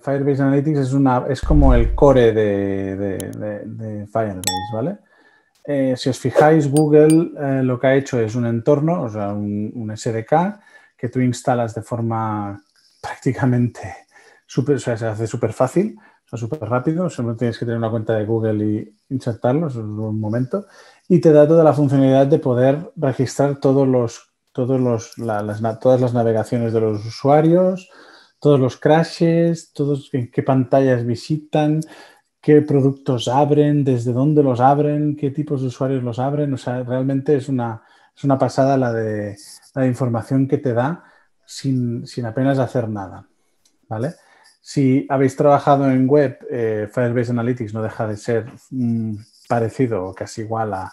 Firebase Analytics es, una, es como el core de, Firebase, ¿vale? Eh, si os fijáis, Google eh, lo que ha hecho es un entorno, o sea, un, SDK que tú instalas de forma prácticamente o sea, se hace súper fácil, o súper rápido, solo tienes que tener una cuenta de Google y insertarlo, en es un momento, y te da toda la funcionalidad de poder registrar todos los, todos todas las navegaciones de los usuarios, todos los crashes, todos en qué pantallas visitan, qué productos abren, desde dónde los abren, qué tipos de usuarios los abren. O sea, realmente es una, es una pasada la de, la información que te da sin, apenas hacer nada. ¿Vale? Si habéis trabajado en web, eh, Firebase Analytics no deja de ser parecido o casi igual a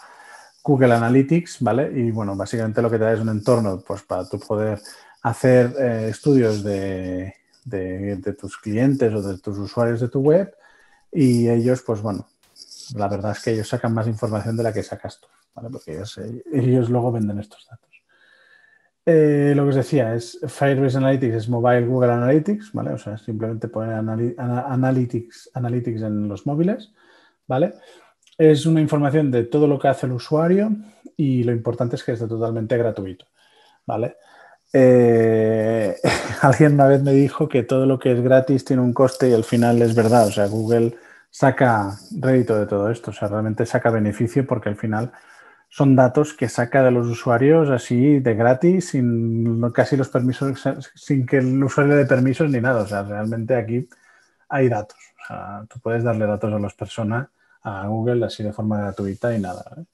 Google Analytics, ¿vale? Y bueno, básicamente lo que te da es un entorno pues, para tu poder hacer eh, estudios de, tus clientes o de tus usuarios de tu web y ellos, pues bueno, la verdad es que ellos sacan más información de la que sacas tú, ¿vale? Porque ellos, eh, luego venden estos datos. Eh, lo que os decía es Firebase Analytics es Mobile Google Analytics, ¿vale? O sea, simplemente poner analytics, analytics en los móviles, ¿vale? Es una información de todo lo que hace el usuario y lo importante es que es totalmente gratuito, ¿vale? Eh, alguien una vez me dijo que todo lo que es gratis tiene un coste y al final es verdad. O sea, Google saca rédito de todo esto, o sea, realmente saca beneficio porque al final son datos que saca de los usuarios así de gratis, sin casi los permisos, sin que el usuario de dé permisos ni nada. O sea, realmente aquí hay datos. O sea, tú puedes darle datos a las personas, a Google, así de forma gratuita y nada. ¿eh?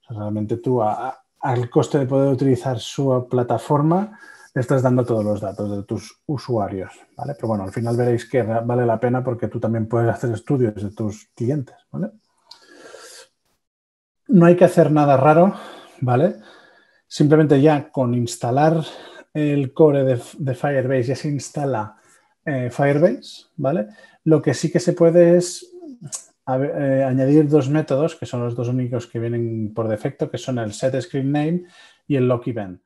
O sea, realmente tú a, al coste de poder utilizar su plataforma, le estás dando todos los datos de tus usuarios, ¿vale? Pero bueno, al final veréis que vale la pena porque tú también puedes hacer estudios de tus clientes, ¿vale? No hay que hacer nada raro, ¿vale? Simplemente ya con instalar el core de, Firebase ya se instala eh, Firebase, ¿vale? Lo que sí que se puede es eh, añadir dos métodos, que son los dos únicos que vienen por defecto, que son el set screen name y el lock event.